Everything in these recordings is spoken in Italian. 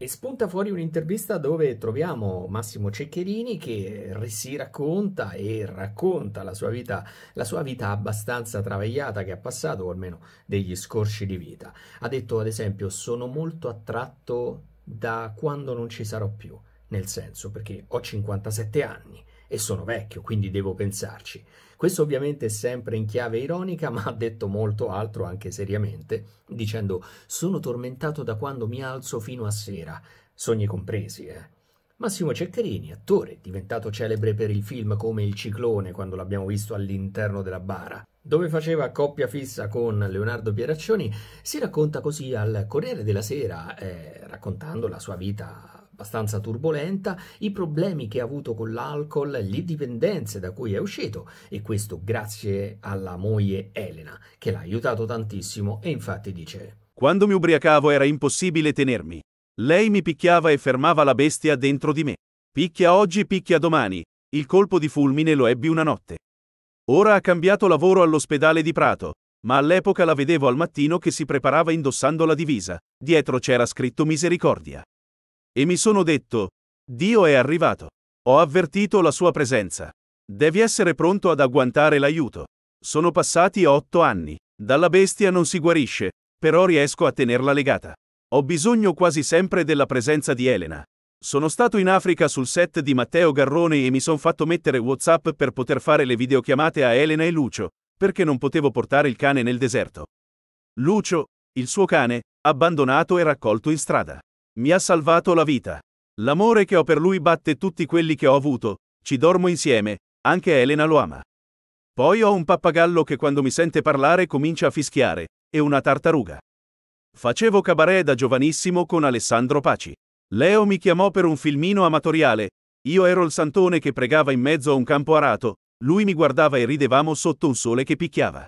E spunta fuori un'intervista dove troviamo Massimo Ceccherini che si racconta e racconta la sua vita, la sua vita abbastanza travagliata che ha passato, o almeno degli scorci di vita. Ha detto, ad esempio, sono molto attratto da quando non ci sarò più, nel senso perché ho 57 anni e sono vecchio, quindi devo pensarci. Questo ovviamente è sempre in chiave ironica, ma ha detto molto altro anche seriamente, dicendo sono tormentato da quando mi alzo fino a sera, sogni compresi, eh. Massimo Ceccherini, attore, diventato celebre per il film come Il ciclone quando l'abbiamo visto all'interno della bara, dove faceva coppia fissa con Leonardo Pieraccioni, si racconta così al Corriere della Sera, eh, raccontando la sua vita abbastanza turbolenta, i problemi che ha avuto con l'alcol, le dipendenze da cui è uscito e questo grazie alla moglie Elena che l'ha aiutato tantissimo e infatti dice Quando mi ubriacavo era impossibile tenermi. Lei mi picchiava e fermava la bestia dentro di me. Picchia oggi, picchia domani. Il colpo di fulmine lo ebbi una notte. Ora ha cambiato lavoro all'ospedale di Prato, ma all'epoca la vedevo al mattino che si preparava indossando la divisa. Dietro c'era scritto misericordia. E mi sono detto, Dio è arrivato. Ho avvertito la sua presenza. Devi essere pronto ad agguantare l'aiuto. Sono passati otto anni. Dalla bestia non si guarisce, però riesco a tenerla legata. Ho bisogno quasi sempre della presenza di Elena. Sono stato in Africa sul set di Matteo Garrone e mi son fatto mettere WhatsApp per poter fare le videochiamate a Elena e Lucio, perché non potevo portare il cane nel deserto. Lucio, il suo cane, abbandonato e raccolto in strada. Mi ha salvato la vita. L'amore che ho per lui batte tutti quelli che ho avuto, ci dormo insieme, anche Elena lo ama. Poi ho un pappagallo che quando mi sente parlare comincia a fischiare, e una tartaruga. Facevo cabaret da giovanissimo con Alessandro Paci. Leo mi chiamò per un filmino amatoriale, io ero il santone che pregava in mezzo a un campo arato, lui mi guardava e ridevamo sotto un sole che picchiava.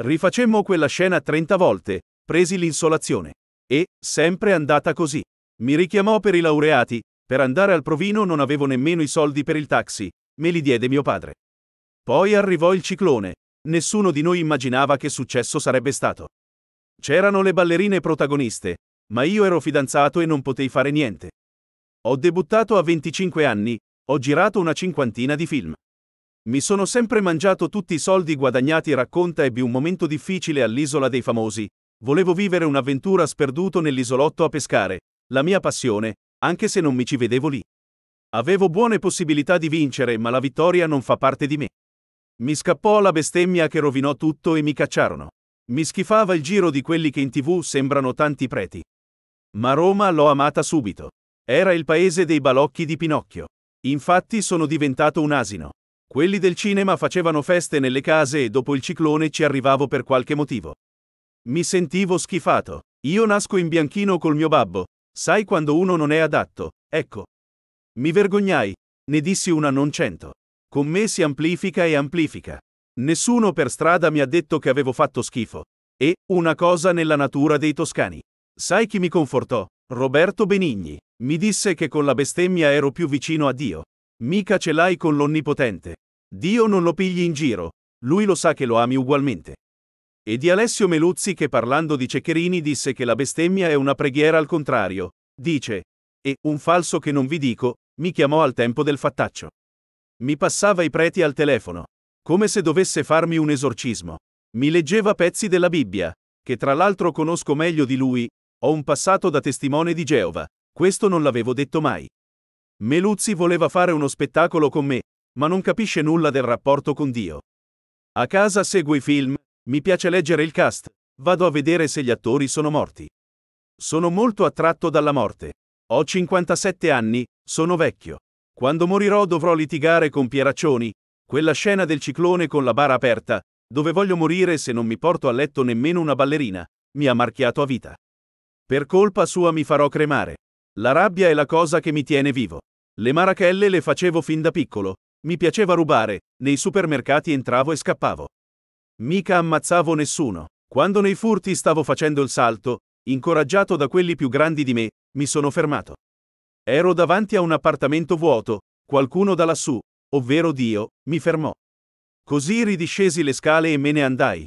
Rifacemmo quella scena 30 volte, presi l'insolazione. E, sempre andata così. Mi richiamò per i laureati, per andare al provino non avevo nemmeno i soldi per il taxi, me li diede mio padre. Poi arrivò il ciclone, nessuno di noi immaginava che successo sarebbe stato. C'erano le ballerine protagoniste, ma io ero fidanzato e non potei fare niente. Ho debuttato a 25 anni, ho girato una cinquantina di film. Mi sono sempre mangiato tutti i soldi guadagnati, racconta ebbi un momento difficile all'isola dei famosi. Volevo vivere un'avventura sperduto nell'isolotto a pescare, la mia passione, anche se non mi ci vedevo lì. Avevo buone possibilità di vincere, ma la vittoria non fa parte di me. Mi scappò la bestemmia che rovinò tutto e mi cacciarono. Mi schifava il giro di quelli che in tv sembrano tanti preti. Ma Roma l'ho amata subito. Era il paese dei balocchi di Pinocchio. Infatti sono diventato un asino. Quelli del cinema facevano feste nelle case e dopo il ciclone ci arrivavo per qualche motivo. Mi sentivo schifato. Io nasco in bianchino col mio babbo, Sai quando uno non è adatto, ecco. Mi vergognai, ne dissi una non cento. Con me si amplifica e amplifica. Nessuno per strada mi ha detto che avevo fatto schifo. E, una cosa nella natura dei toscani. Sai chi mi confortò? Roberto Benigni. Mi disse che con la bestemmia ero più vicino a Dio. Mica ce l'hai con l'Onnipotente. Dio non lo pigli in giro. Lui lo sa che lo ami ugualmente. E di Alessio Meluzzi che parlando di Ceccherini disse che la bestemmia è una preghiera al contrario. Dice, e, un falso che non vi dico, mi chiamò al tempo del fattaccio. Mi passava i preti al telefono, come se dovesse farmi un esorcismo. Mi leggeva pezzi della Bibbia, che tra l'altro conosco meglio di lui, ho un passato da testimone di Geova, questo non l'avevo detto mai. Meluzzi voleva fare uno spettacolo con me, ma non capisce nulla del rapporto con Dio. A casa segue i film, mi piace leggere il cast. Vado a vedere se gli attori sono morti. Sono molto attratto dalla morte. Ho 57 anni, sono vecchio. Quando morirò dovrò litigare con Pieraccioni, quella scena del ciclone con la bara aperta, dove voglio morire se non mi porto a letto nemmeno una ballerina, mi ha marchiato a vita. Per colpa sua mi farò cremare. La rabbia è la cosa che mi tiene vivo. Le marachelle le facevo fin da piccolo, mi piaceva rubare, nei supermercati entravo e scappavo. Mica ammazzavo nessuno. Quando nei furti stavo facendo il salto, incoraggiato da quelli più grandi di me, mi sono fermato. Ero davanti a un appartamento vuoto, qualcuno da lassù, ovvero Dio, mi fermò. Così ridiscesi le scale e me ne andai,